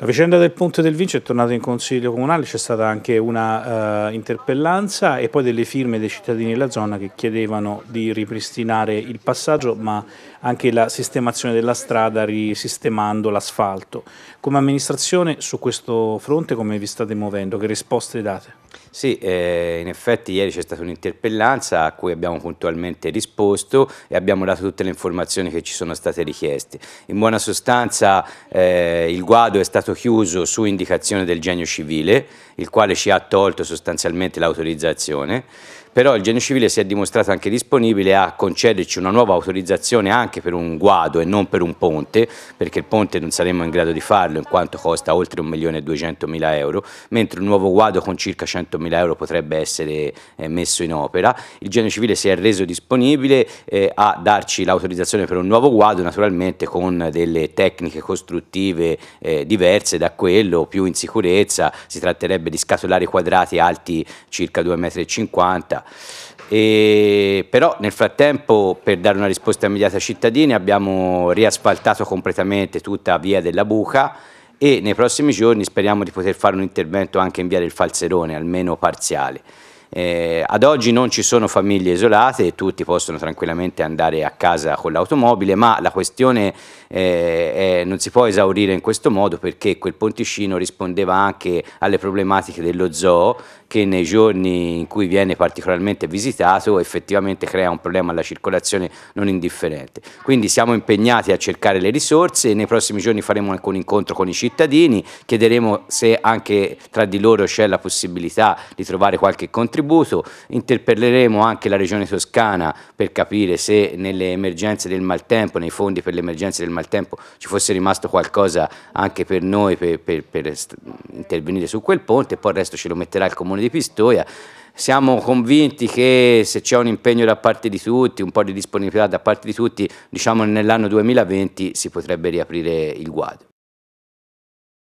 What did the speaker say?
La vicenda del Ponte del Vince è tornata in Consiglio Comunale, c'è stata anche una uh, interpellanza e poi delle firme dei cittadini della zona che chiedevano di ripristinare il passaggio ma anche la sistemazione della strada risistemando l'asfalto. Come amministrazione su questo fronte come vi state muovendo? Che risposte date? Sì, eh, in effetti ieri c'è stata un'interpellanza a cui abbiamo puntualmente risposto e abbiamo dato tutte le informazioni che ci sono state richieste. In buona sostanza eh, il guado è stato stato chiuso su indicazione del genio civile, il quale ci ha tolto sostanzialmente l'autorizzazione, però il genio civile si è dimostrato anche disponibile a concederci una nuova autorizzazione anche per un guado e non per un ponte, perché il ponte non saremmo in grado di farlo in quanto costa oltre 1.200.000 euro, mentre un nuovo guado con circa 100.000 euro potrebbe essere eh, messo in opera. Il genio civile si è reso disponibile eh, a darci l'autorizzazione per un nuovo guado, naturalmente con delle tecniche costruttive eh, diverse diverse da quello, più in sicurezza, si tratterebbe di scatolari quadrati alti circa 2,50 m. E però nel frattempo, per dare una risposta immediata ai cittadini, abbiamo riasfaltato completamente tutta via della Buca e nei prossimi giorni speriamo di poter fare un intervento anche in via del Falserone, almeno parziale. Eh, ad oggi non ci sono famiglie isolate e tutti possono tranquillamente andare a casa con l'automobile, ma la questione eh, è, non si può esaurire in questo modo perché quel ponticino rispondeva anche alle problematiche dello zoo che nei giorni in cui viene particolarmente visitato effettivamente crea un problema alla circolazione non indifferente. Quindi siamo impegnati a cercare le risorse e nei prossimi giorni faremo anche un incontro con i cittadini, chiederemo se anche tra di loro c'è la possibilità di trovare qualche contributo contributo, interpelleremo anche la Regione Toscana per capire se nelle emergenze del maltempo, nei fondi per le emergenze del maltempo ci fosse rimasto qualcosa anche per noi per, per, per intervenire su quel ponte, e poi il resto ce lo metterà il Comune di Pistoia siamo convinti che se c'è un impegno da parte di tutti, un po' di disponibilità da parte di tutti, diciamo nell'anno 2020 si potrebbe riaprire il guado.